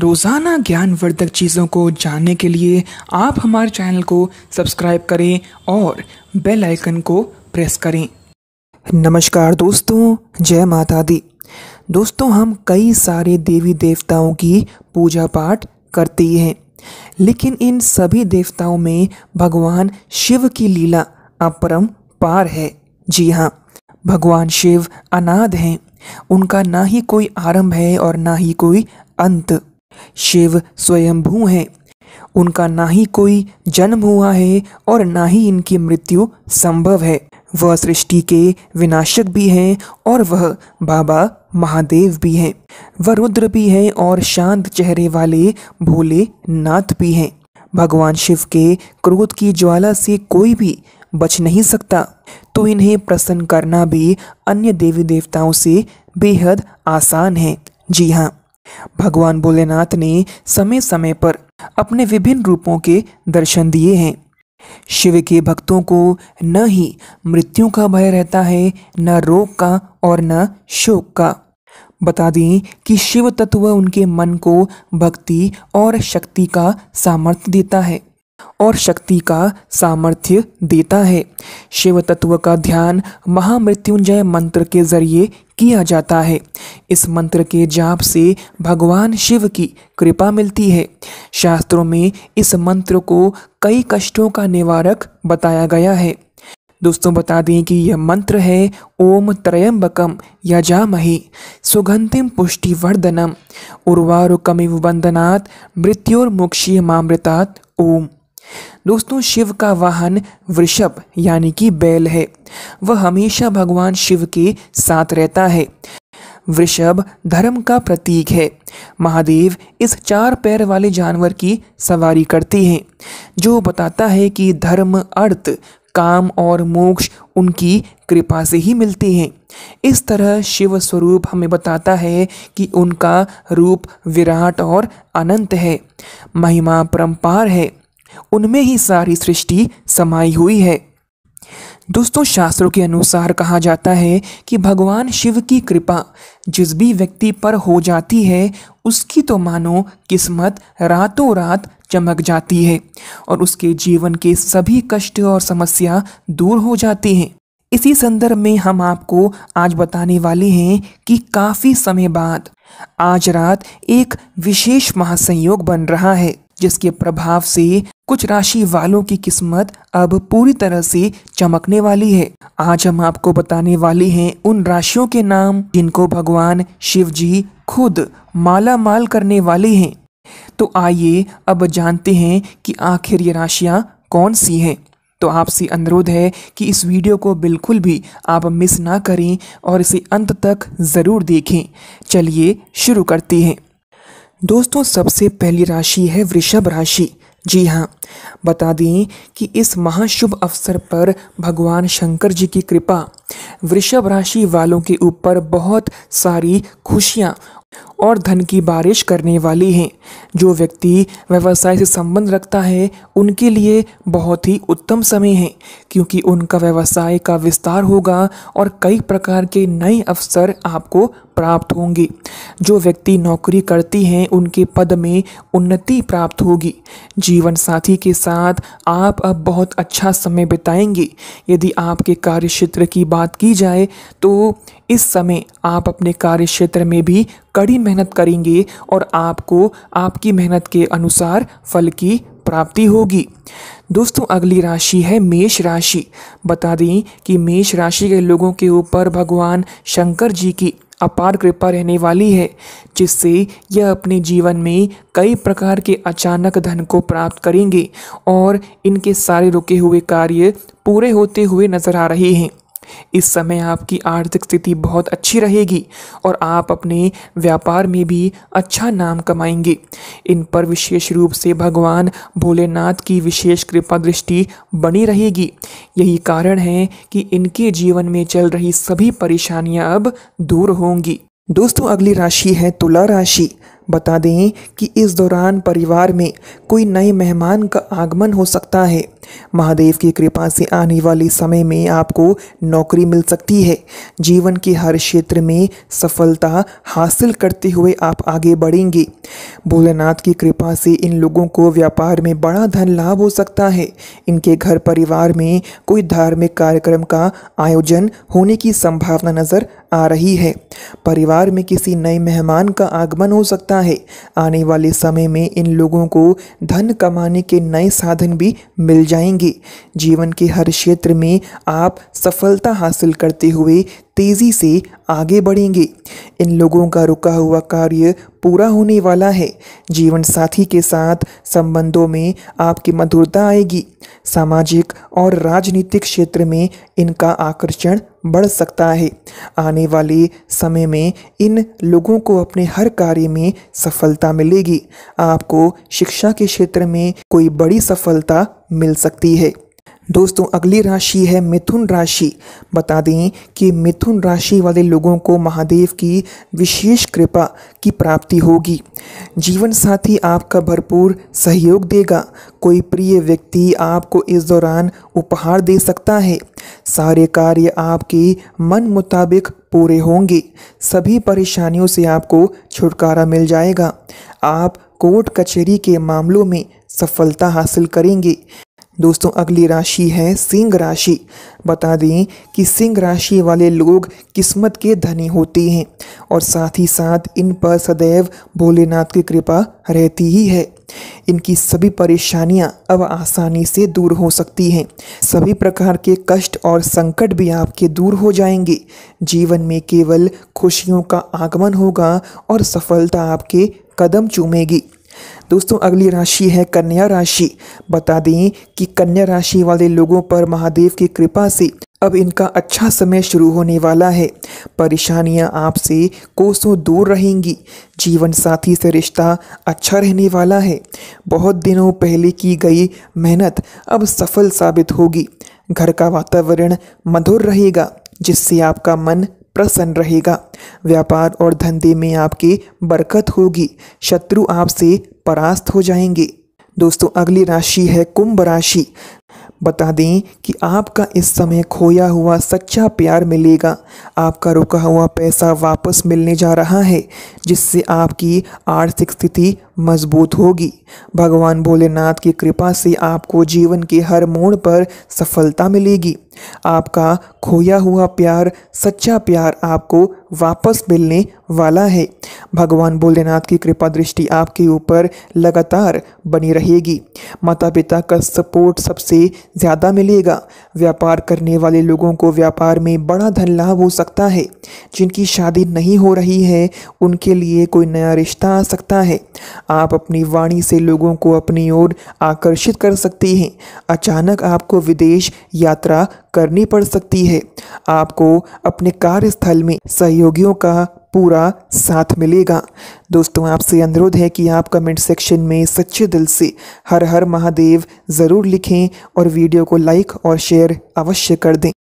रोज़ाना ज्ञानवर्धक चीज़ों को जानने के लिए आप हमारे चैनल को सब्सक्राइब करें और बेल आइकन को प्रेस करें नमस्कार दोस्तों जय माता दी दोस्तों हम कई सारे देवी देवताओं की पूजा पाठ करते हैं लेकिन इन सभी देवताओं में भगवान शिव की लीला अपरम पार है जी हाँ भगवान शिव अनाद हैं उनका ना ही कोई आरंभ है और ना ही कोई अंत शिव स्वयंभू हैं उनका ना ही कोई जन्म हुआ है और ना ही इनकी मृत्यु संभव है वह सृष्टि के विनाशक भी हैं और वह बाबा महादेव भी हैं वह रुद्र भी हैं और शांत चेहरे वाले भोले नाथ भी हैं भगवान शिव के क्रोध की ज्वाला से कोई भी बच नहीं सकता तो इन्हें प्रसन्न करना भी अन्य देवी देवताओं से बेहद आसान है जी हाँ भगवान भोलेनाथ ने समय समय पर अपने विभिन्न रूपों के दर्शन दिए हैं शिव के भक्तों को न ही मृत्यु का भय रहता है न रोग का और न शोक का बता दें कि शिव तत्व उनके मन को भक्ति और शक्ति का सामर्थ्य देता है और शक्ति का सामर्थ्य देता है शिव तत्व का ध्यान महामृत्युंजय मंत्र के जरिए किया जाता है इस मंत्र के जाप से भगवान शिव की कृपा मिलती है शास्त्रों में इस मंत्र को कई कष्टों का निवारक बताया गया है दोस्तों बता दें कि यह मंत्र है ओम त्रयम्बकम यजामहे सुगंधिम पुष्टिवर्धनम उर्वारुकमिव बंदनात् मृत्योर्मुक्षीय मामृतात् ओम दोस्तों शिव का वाहन वृषभ यानी कि बैल है वह हमेशा भगवान शिव के साथ रहता है वृषभ धर्म का प्रतीक है महादेव इस चार पैर वाले जानवर की सवारी करते हैं जो बताता है कि धर्म अर्थ काम और मोक्ष उनकी कृपा से ही मिलते हैं इस तरह शिव स्वरूप हमें बताता है कि उनका रूप विराट और अनंत है महिमा परम्पार है उनमें ही सारी सृष्टि समाई हुई है दोस्तों शास्त्रों के अनुसार कहा जाता है कि भगवान शिव की कृपा जिस भी व्यक्ति पर हो जाती है उसकी तो मानो किस्मत रातों रात चमक जाती है और उसके जीवन के सभी कष्ट और समस्या दूर हो जाती हैं इसी संदर्भ में हम आपको आज बताने वाले हैं कि काफ़ी समय बाद आज रात एक विशेष महासंयोग बन रहा है जिसके प्रभाव से कुछ राशि वालों की किस्मत अब पूरी तरह से चमकने वाली है आज हम आपको बताने वाले हैं उन राशियों के नाम जिनको भगवान शिव जी खुद माला माल करने वाले हैं तो आइए अब जानते हैं कि आखिर ये राशियाँ कौन सी हैं तो आपसे अनुरोध है कि इस वीडियो को बिल्कुल भी आप मिस ना करें और इसे अंत तक ज़रूर देखें चलिए शुरू करते हैं दोस्तों सबसे पहली राशि है वृषभ राशि जी हाँ बता दें कि इस महाशुभ अवसर पर भगवान शंकर जी की कृपा वृषभ राशि वालों के ऊपर बहुत सारी खुशियाँ और धन की बारिश करने वाली हैं जो व्यक्ति व्यवसाय से संबंध रखता है उनके लिए बहुत ही उत्तम समय है क्योंकि उनका व्यवसाय का विस्तार होगा और कई प्रकार के नए अवसर आपको प्राप्त होंगे जो व्यक्ति नौकरी करती हैं उनके पद में उन्नति प्राप्त होगी जीवन साथी के साथ आप अब बहुत अच्छा समय बिताएंगे यदि आपके कार्य क्षेत्र की बात की जाए तो इस समय आप अपने कार्य क्षेत्र में भी कड़ी मेहनत करेंगे और आपको आपकी मेहनत के अनुसार फल की प्राप्ति होगी दोस्तों अगली राशि है मेष राशि बता दें कि मेष राशि के लोगों के ऊपर भगवान शंकर जी की अपार कृपा रहने वाली है जिससे यह अपने जीवन में कई प्रकार के अचानक धन को प्राप्त करेंगे और इनके सारे रुके हुए कार्य पूरे होते हुए नजर आ रहे हैं इस समय आपकी आर्थिक स्थिति बहुत अच्छी रहेगी और आप अपने व्यापार में भी अच्छा नाम कमाएंगे इन पर विशेष रूप से भगवान भोलेनाथ की विशेष कृपा दृष्टि बनी रहेगी यही कारण है कि इनके जीवन में चल रही सभी परेशानियां अब दूर होंगी दोस्तों अगली राशि है तुला राशि बता दें कि इस दौरान परिवार में कोई नए मेहमान का आगमन हो सकता है महादेव की कृपा से आने वाले समय में आपको नौकरी मिल सकती है जीवन के हर क्षेत्र में सफलता हासिल करते हुए आप आगे बढ़ेंगे भोलेनाथ की कृपा से इन लोगों को व्यापार में बड़ा धन लाभ हो सकता है इनके घर परिवार में कोई धार्मिक कार्यक्रम का आयोजन होने की संभावना नज़र आ रही है परिवार में किसी नए मेहमान का आगमन हो सकता है आने वाले समय में इन लोगों को धन कमाने के नए साधन भी मिल जाएंगे जीवन के हर क्षेत्र में आप सफलता हासिल करते हुए तेज़ी से आगे बढ़ेंगे इन लोगों का रुका हुआ कार्य पूरा होने वाला है जीवन साथी के साथ संबंधों में आपकी मधुरता आएगी सामाजिक और राजनीतिक क्षेत्र में इनका आकर्षण बढ़ सकता है आने वाले समय में इन लोगों को अपने हर कार्य में सफलता मिलेगी आपको शिक्षा के क्षेत्र में कोई बड़ी सफलता मिल सकती है दोस्तों अगली राशि है मिथुन राशि बता दें कि मिथुन राशि वाले लोगों को महादेव की विशेष कृपा की प्राप्ति होगी जीवन साथी आपका भरपूर सहयोग देगा कोई प्रिय व्यक्ति आपको इस दौरान उपहार दे सकता है सारे कार्य आपके मन मुताबिक पूरे होंगे सभी परेशानियों से आपको छुटकारा मिल जाएगा आप कोर्ट कचहरी के मामलों में सफलता हासिल करेंगे दोस्तों अगली राशि है सिंह राशि बता दें कि सिंह राशि वाले लोग किस्मत के धनी होते हैं और साथ ही साथ इन पर सदैव भोलेनाथ की कृपा रहती ही है इनकी सभी परेशानियां अब आसानी से दूर हो सकती हैं सभी प्रकार के कष्ट और संकट भी आपके दूर हो जाएंगे जीवन में केवल खुशियों का आगमन होगा और सफलता आपके कदम चूमेगी दोस्तों अगली राशि है कन्या राशि बता दें कि कन्या राशि वाले लोगों पर महादेव की कृपा से अब इनका अच्छा समय शुरू होने वाला है परेशानियां आपसे कोसों दूर रहेंगी जीवन साथी से रिश्ता अच्छा रहने वाला है बहुत दिनों पहले की गई मेहनत अब सफल साबित होगी घर का वातावरण मधुर रहेगा जिससे आपका मन प्रसन्न रहेगा व्यापार और धंधे में आपकी बरकत होगी शत्रु आपसे परास्त हो जाएंगे दोस्तों अगली राशि है कुंभ राशि बता दें कि आपका इस समय खोया हुआ सच्चा प्यार मिलेगा आपका रुका हुआ पैसा वापस मिलने जा रहा है जिससे आपकी आर्थिक स्थिति मजबूत होगी भगवान भोलेनाथ की कृपा से आपको जीवन के हर मोड़ पर सफलता मिलेगी आपका खोया हुआ प्यार सच्चा प्यार आपको वापस मिलने वाला है भगवान भोलेनाथ की कृपा दृष्टि आपके ऊपर लगातार बनी रहेगी माता पिता का सपोर्ट सबसे लिए ज़्यादा मिलेगा व्यापार करने वाले लोगों को व्यापार में बड़ा धन लाभ हो सकता है जिनकी शादी नहीं हो रही है उनके लिए कोई नया रिश्ता आ सकता है आप अपनी वाणी से लोगों को अपनी ओर आकर्षित कर सकती हैं अचानक आपको विदेश यात्रा करनी पड़ सकती है आपको अपने कार्यस्थल में सहयोगियों का पूरा साथ मिलेगा दोस्तों आपसे अनुरोध है कि आप कमेंट सेक्शन में सच्चे दिल से हर हर महादेव ज़रूर लिखें और वीडियो को लाइक और शेयर अवश्य कर दें